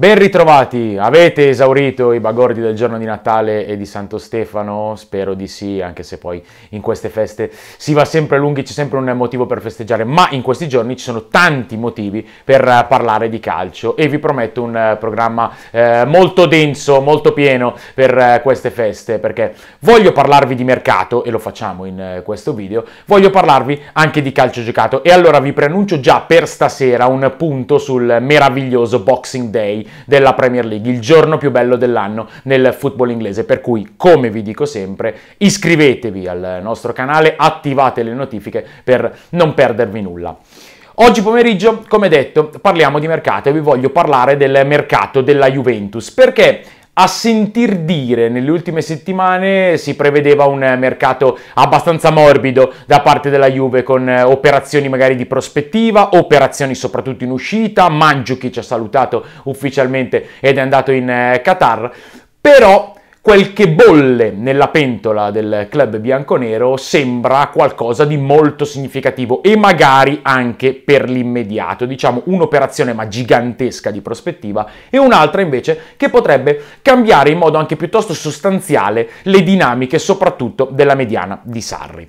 Ben ritrovati, avete esaurito i bagordi del giorno di Natale e di Santo Stefano? Spero di sì, anche se poi in queste feste si va sempre lunghi, c'è sempre un motivo per festeggiare, ma in questi giorni ci sono tanti motivi per eh, parlare di calcio e vi prometto un eh, programma eh, molto denso, molto pieno per eh, queste feste, perché voglio parlarvi di mercato, e lo facciamo in eh, questo video, voglio parlarvi anche di calcio giocato e allora vi preannuncio già per stasera un punto sul meraviglioso Boxing Day della Premier League, il giorno più bello dell'anno nel football inglese, per cui come vi dico sempre iscrivetevi al nostro canale, attivate le notifiche per non perdervi nulla. Oggi pomeriggio, come detto, parliamo di mercato e vi voglio parlare del mercato della Juventus, perché a sentir dire nelle ultime settimane si prevedeva un mercato abbastanza morbido da parte della Juve con eh, operazioni magari di prospettiva, operazioni soprattutto in uscita, Mangiuki ci ha salutato ufficialmente ed è andato in eh, Qatar, però quel che bolle nella pentola del club bianconero sembra qualcosa di molto significativo e magari anche per l'immediato, diciamo un'operazione ma gigantesca di prospettiva e un'altra invece che potrebbe cambiare in modo anche piuttosto sostanziale le dinamiche soprattutto della mediana di Sarri.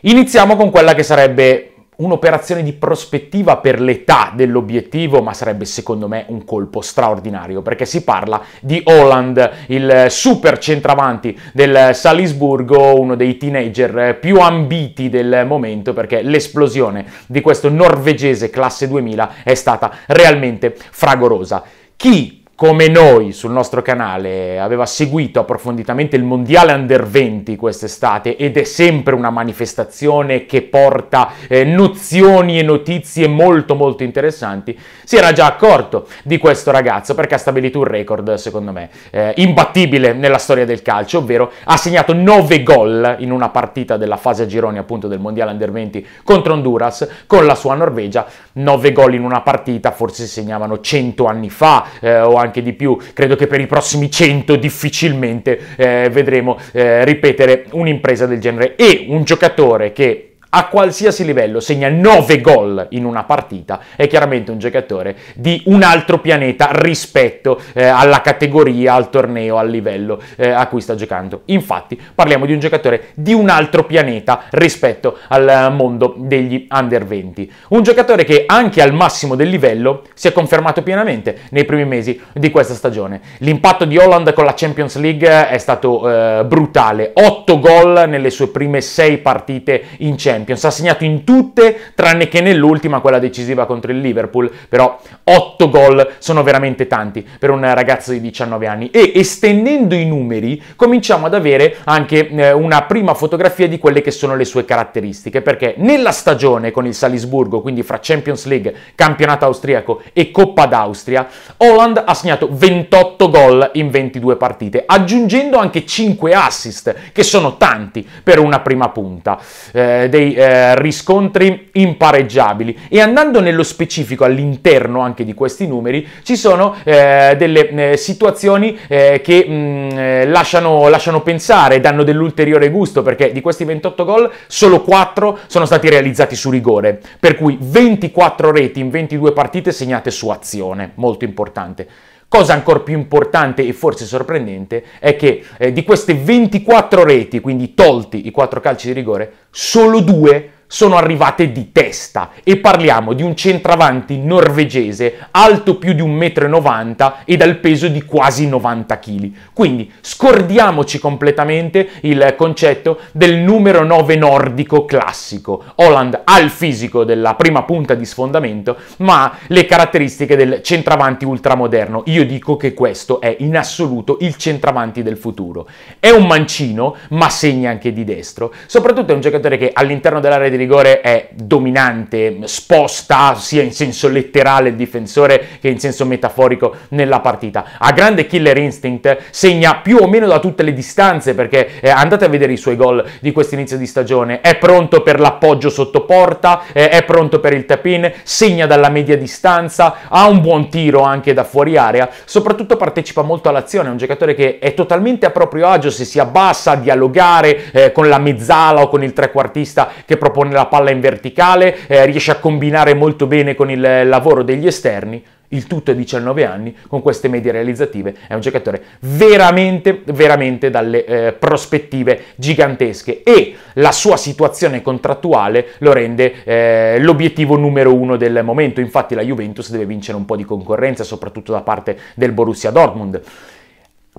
Iniziamo con quella che sarebbe un'operazione di prospettiva per l'età dell'obiettivo, ma sarebbe secondo me un colpo straordinario, perché si parla di Holland, il super centravanti del Salisburgo, uno dei teenager eh, più ambiti del momento, perché l'esplosione di questo norvegese classe 2000 è stata realmente fragorosa. Chi come noi sul nostro canale aveva seguito approfonditamente il Mondiale Under 20 quest'estate ed è sempre una manifestazione che porta eh, nozioni e notizie molto molto interessanti, si era già accorto di questo ragazzo perché ha stabilito un record secondo me eh, imbattibile nella storia del calcio, ovvero ha segnato 9 gol in una partita della fase a gironi appunto del Mondiale Under 20 contro Honduras con la sua Norvegia, 9 gol in una partita forse si segnavano 100 anni fa eh, o anche di più, credo che per i prossimi 100 difficilmente eh, vedremo eh, ripetere un'impresa del genere e un giocatore che a qualsiasi livello segna 9 gol in una partita, è chiaramente un giocatore di un altro pianeta rispetto eh, alla categoria, al torneo, al livello eh, a cui sta giocando. Infatti parliamo di un giocatore di un altro pianeta rispetto al mondo degli under 20. Un giocatore che anche al massimo del livello si è confermato pienamente nei primi mesi di questa stagione. L'impatto di Holland con la Champions League eh, è stato eh, brutale, 8 gol nelle sue prime 6 partite in Champions Champions, ha segnato in tutte tranne che nell'ultima, quella decisiva contro il Liverpool, però 8 gol sono veramente tanti per un ragazzo di 19 anni e estendendo i numeri cominciamo ad avere anche eh, una prima fotografia di quelle che sono le sue caratteristiche, perché nella stagione con il Salisburgo, quindi fra Champions League, campionato austriaco e Coppa d'Austria, Holland ha segnato 28 gol in 22 partite, aggiungendo anche 5 assist, che sono tanti per una prima punta eh, dei eh, riscontri impareggiabili. E andando nello specifico all'interno anche di questi numeri, ci sono eh, delle eh, situazioni eh, che mh, mm, eh, lasciano, lasciano, pensare, danno dell'ulteriore gusto, perché di questi 28 gol solo 4 sono stati realizzati su rigore, per cui 24 reti in 22 partite segnate su azione, molto importante. Cosa ancora più importante e forse sorprendente è che eh, di queste 24 reti, quindi tolti i 4 calci di rigore, solo due sono arrivate di testa e parliamo di un centravanti norvegese alto più di 1,90 m e dal peso di quasi 90 kg. Quindi scordiamoci completamente il concetto del numero 9 nordico classico. Holland ha il fisico della prima punta di sfondamento, ma ha le caratteristiche del centravanti ultramoderno. Io dico che questo è in assoluto il centravanti del futuro. È un mancino, ma segna anche di destro. Soprattutto è un giocatore che all'interno dell'area di rigore è dominante, sposta sia in senso letterale il difensore che in senso metaforico nella partita. A grande killer instinct segna più o meno da tutte le distanze perché eh, andate a vedere i suoi gol di questo inizio di stagione, è pronto per l'appoggio sotto porta, eh, è pronto per il tap-in, segna dalla media distanza, ha un buon tiro anche da fuori area, soprattutto partecipa molto all'azione, è un giocatore che è totalmente a proprio agio se si abbassa a dialogare eh, con la mezzala o con il trequartista che propone pone la palla in verticale, eh, riesce a combinare molto bene con il lavoro degli esterni. Il tutto a 19 anni, con queste medie realizzative, è un giocatore veramente, veramente dalle eh, prospettive gigantesche e la sua situazione contrattuale lo rende eh, l'obiettivo numero uno del momento. Infatti la Juventus deve vincere un po' di concorrenza, soprattutto da parte del Borussia Dortmund.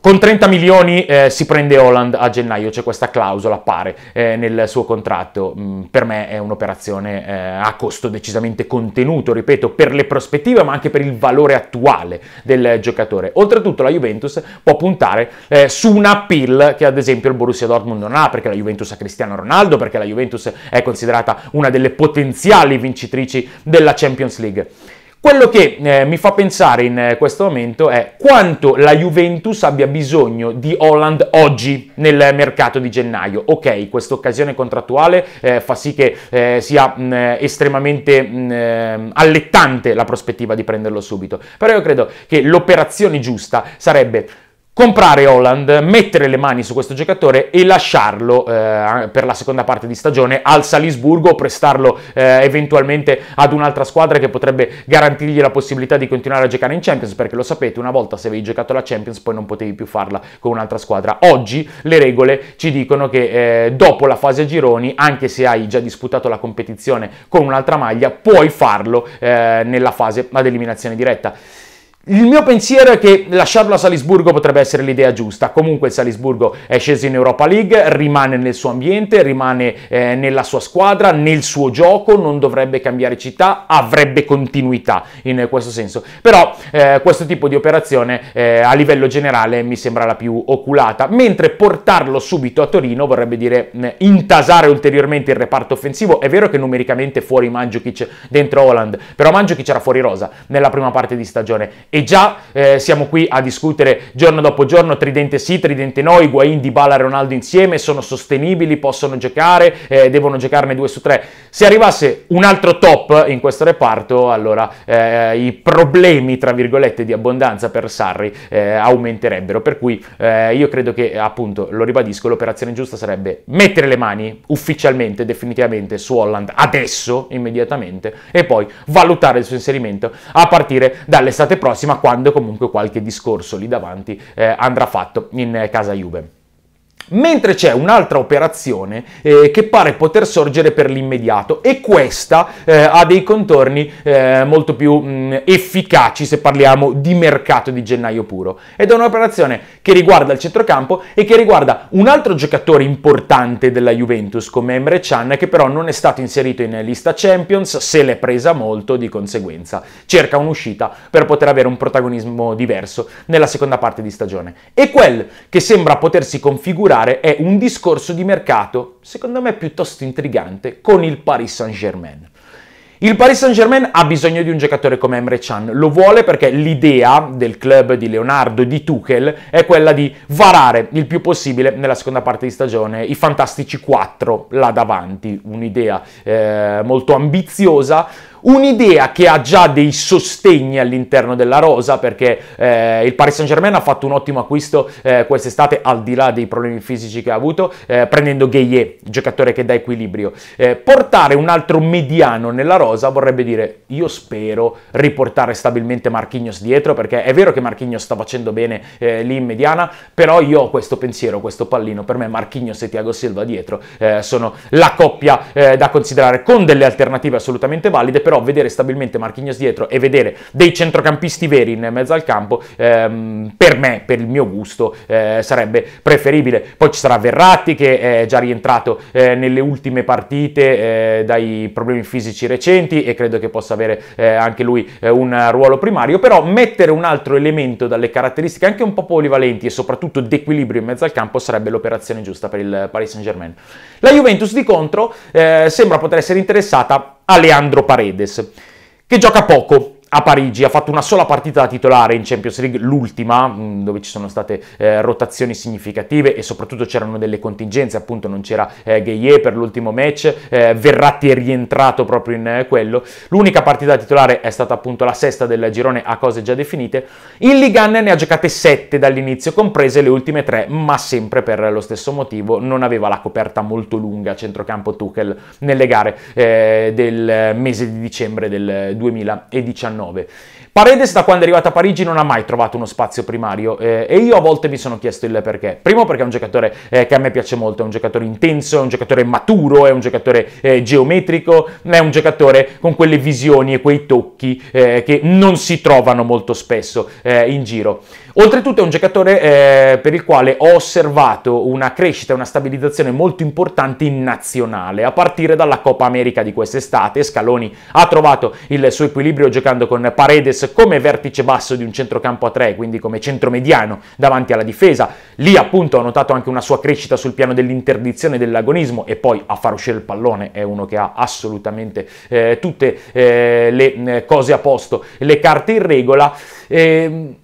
Con 30 milioni eh, si prende Holland a gennaio, c'è questa clausola, appare eh, nel suo contratto. Mm, per me è un'operazione eh, a costo decisamente contenuto, ripeto, per le prospettive ma anche per il valore attuale del giocatore. Oltretutto la Juventus può puntare eh, su un appeal che ad esempio il Borussia Dortmund non ha, perché la Juventus ha Cristiano Ronaldo, perché la Juventus è considerata una delle potenziali vincitrici della Champions League. Quello che eh, mi fa pensare in eh, questo momento è quanto la Juventus abbia bisogno di Holland oggi nel mercato di gennaio. Ok, questa occasione contrattuale eh, fa sì che eh, sia mh, mm, estremamente mh, mm, eh, allettante la prospettiva di prenderlo subito, però io credo che l'operazione giusta sarebbe comprare Holland, mettere le mani su questo giocatore e lasciarlo eh, per la seconda parte di stagione al Salisburgo o prestarlo eh, eventualmente ad un'altra squadra che potrebbe garantirgli la possibilità di continuare a giocare in Champions perché lo sapete una volta se avevi giocato la Champions poi non potevi più farla con un'altra squadra. Oggi le regole ci dicono che eh, dopo la fase a gironi anche se hai già disputato la competizione con un'altra maglia puoi farlo eh, nella fase ad eliminazione diretta. Il mio pensiero è che lasciarlo a Salisburgo potrebbe essere l'idea giusta. Comunque il Salisburgo è sceso in Europa League, rimane nel suo ambiente, rimane eh, nella sua squadra, nel suo gioco, non dovrebbe cambiare città, avrebbe continuità in questo senso. Però eh, questo tipo di operazione eh, a livello generale mi sembra la più oculata, mentre portarlo subito a Torino vorrebbe dire intasare ulteriormente il reparto offensivo. È vero che numericamente fuori Mandzukic, dentro Holland, però Mandzukic era fuori rosa nella prima parte di stagione e già eh, siamo qui a discutere giorno dopo giorno, tridente sì, tridente no, Higuain, Dybala e Ronaldo insieme, sono sostenibili, possono giocare, eh, devono giocarne due su tre. Se arrivasse un altro top in questo reparto, allora eh, i problemi, tra virgolette, di abbondanza per Sarri eh, aumenterebbero. Per cui eh, io credo che, appunto, lo ribadisco, l'operazione giusta sarebbe mettere le mani ufficialmente, definitivamente, su Holland adesso, immediatamente, e poi valutare il suo inserimento a partire dall'estate prossima prossima quando comunque qualche discorso lì davanti eh, andrà fatto in eh, casa Juve. Mentre c'è un'altra operazione eh, che pare poter sorgere per l'immediato e questa eh, ha dei contorni eh, molto più mh, mm, efficaci se parliamo di mercato di gennaio puro. Ed è un'operazione che riguarda il centrocampo e che riguarda un altro giocatore importante della Juventus come Emre Chan che però non è stato inserito in lista Champions, se l'è presa molto di conseguenza. Cerca un'uscita per poter avere un protagonismo diverso nella seconda parte di stagione. E quel che sembra potersi configurare esplorare è un discorso di mercato, secondo me piuttosto intrigante, con il Paris Saint-Germain. Il Paris Saint-Germain ha bisogno di un giocatore come Emre Chan, lo vuole perché l'idea del club di Leonardo e di Tuchel è quella di varare il più possibile nella seconda parte di stagione i fantastici 4 là davanti, un'idea eh, molto ambiziosa, Un'idea che ha già dei sostegni all'interno della rosa, perché eh, il Paris Saint Germain ha fatto un ottimo acquisto eh, quest'estate, al di là dei problemi fisici che ha avuto, eh, prendendo Gueye, giocatore che dà equilibrio. Eh, portare un altro mediano nella rosa vorrebbe dire, io spero, riportare stabilmente Marquinhos dietro, perché è vero che Marquinhos sta facendo bene eh, lì in mediana, però io ho questo pensiero, questo pallino, per me Marquinhos e Thiago Silva dietro eh, sono la coppia da considerare con delle alternative assolutamente valide, però però vedere stabilmente Marchignos dietro e vedere dei centrocampisti veri in mezzo al campo, ehm, per me, per il mio gusto, eh, sarebbe preferibile. Poi ci sarà Verratti che è già rientrato eh, nelle ultime partite eh, dai problemi fisici recenti e credo che possa avere eh, anche lui eh, un ruolo primario, però mettere un altro elemento dalle caratteristiche anche un po' polivalenti e soprattutto d'equilibrio in mezzo al campo sarebbe l'operazione giusta per il Paris Saint-Germain. La Juventus di contro eh, sembra poter essere interessata a Leandro Paredes, che gioca poco, a Parigi, ha fatto una sola partita da titolare in Champions League, l'ultima, mm, dove ci sono state eh, rotazioni significative e soprattutto c'erano delle contingenze, appunto non c'era eh, Gueye per l'ultimo match, eh, Verratti è rientrato proprio in eh, quello. L'unica partita da titolare è stata appunto la sesta del girone a cose già definite. In Ligan ne ha giocate 7 dall'inizio, comprese le ultime 3, ma sempre per lo stesso motivo non aveva la coperta molto lunga a centrocampo Tuchel nelle gare eh, del eh, mese di dicembre del 2019. Eh, 2009. Paredes da quando è arrivato a Parigi non ha mai trovato uno spazio primario eh, e io a volte mi sono chiesto il perché. Primo perché è un giocatore eh, che a me piace molto, è un giocatore intenso, è un giocatore maturo, è un giocatore eh, geometrico, è un giocatore con quelle visioni e quei tocchi eh, che non si trovano molto spesso eh, in giro. Oltretutto è un giocatore eh, per il quale ho osservato una crescita, una stabilizzazione molto importante in nazionale, a partire dalla Coppa America di quest'estate. Scaloni ha trovato il suo equilibrio giocando giocando con Paredes come vertice basso di un centrocampo a tre, quindi come centromediano davanti alla difesa. Lì appunto ho notato anche una sua crescita sul piano dell'interdizione e dell'agonismo e poi a far uscire il pallone è uno che ha assolutamente eh, tutte eh, le mm, cose a posto, le carte in regola. Eh,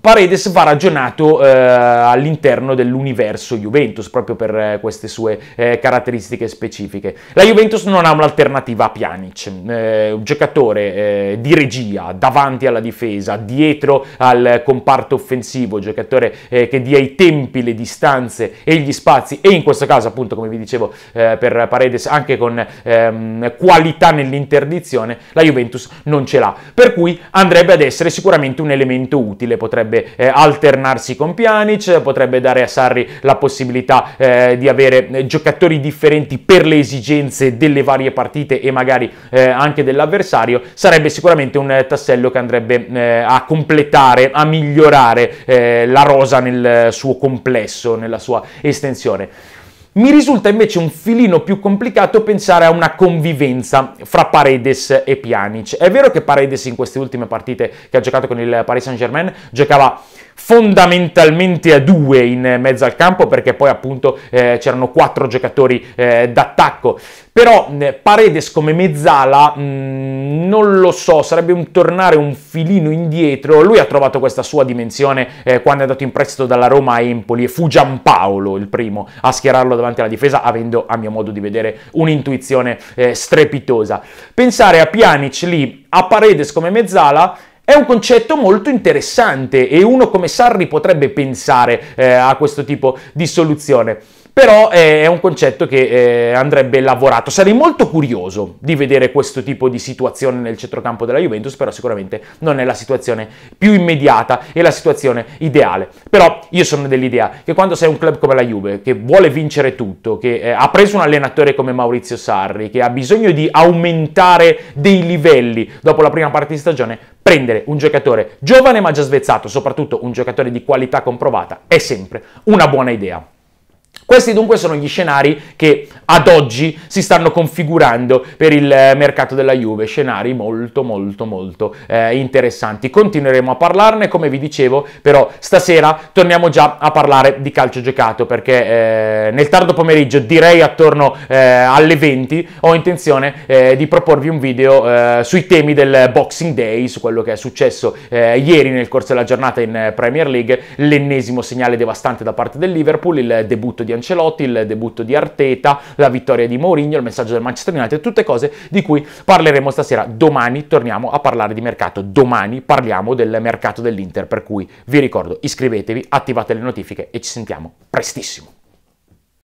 Paredes va ragionato eh, all'interno dell'universo Juventus, proprio per eh, queste sue eh, caratteristiche specifiche. La Juventus non ha un'alternativa a Pjanic, eh, un giocatore eh, di regia, davanti alla difesa, dietro al comparto offensivo, giocatore eh, che dia i tempi, le distanze e gli spazi, e in questo caso appunto, come vi dicevo, per Paredes anche con ehm, qualità nell'interdizione, la Juventus non ce l'ha. Per cui andrebbe ad essere sicuramente un elemento utile, potrebbe potrebbe eh, alternarsi con Pjanic, potrebbe dare a Sarri la possibilità eh, di avere eh, giocatori differenti per le esigenze delle varie partite e magari eh, anche dell'avversario, sarebbe sicuramente un tassello che andrebbe eh, a completare, a migliorare la rosa nel suo complesso, nella sua estensione. Mi risulta invece un filino più complicato pensare a una convivenza fra Paredes e Pjanic. È vero che Paredes in queste ultime partite che ha giocato con il Paris Saint-Germain giocava fondamentalmente a due in mezzo al campo perché poi appunto eh, c'erano quattro giocatori eh, d'attacco. Però eh, Paredes come mezzala mh, non lo so, sarebbe un tornare un filino indietro. Lui ha trovato questa sua dimensione eh, quando è andato in prestito dalla Roma a Empoli e fu Giampaolo il primo a schierarlo davanti alla difesa avendo a mio modo di vedere un'intuizione eh, strepitosa. Pensare a Pjanic lì a Paredes come mezzala è un concetto molto interessante e uno come Sarri potrebbe pensare eh, a questo tipo di soluzione però eh, è un concetto che eh, andrebbe lavorato. Sarei molto curioso di vedere questo tipo di situazione nel centrocampo della Juventus, però sicuramente non è la situazione più immediata e la situazione ideale. Però io sono dell'idea che quando sei un club come la Juve, che vuole vincere tutto, che eh, ha preso un allenatore come Maurizio Sarri, che ha bisogno di aumentare dei livelli dopo la prima parte di stagione, prendere un giocatore giovane ma già svezzato, soprattutto un giocatore di qualità comprovata, è sempre una buona idea. Questi dunque sono gli scenari che ad oggi si stanno configurando per il eh, mercato della Juve, scenari molto molto molto eh, interessanti. Continueremo a parlarne, come vi dicevo, però stasera torniamo già a parlare di calcio giocato perché eh, nel tardo pomeriggio, direi attorno eh, alle 20, ho intenzione eh, di proporvi un video eh, sui temi del Boxing Day, su quello che è successo ieri nel corso della giornata in Premier League, l'ennesimo segnale devastante da parte del Liverpool, il debutto di Ancelotti, il debutto di Arteta, la vittoria di Mourinho, il messaggio del Manchester United, tutte cose di cui parleremo stasera. Domani torniamo a parlare di mercato, domani parliamo del mercato dell'Inter, per cui vi ricordo iscrivetevi, attivate le notifiche e ci sentiamo prestissimo.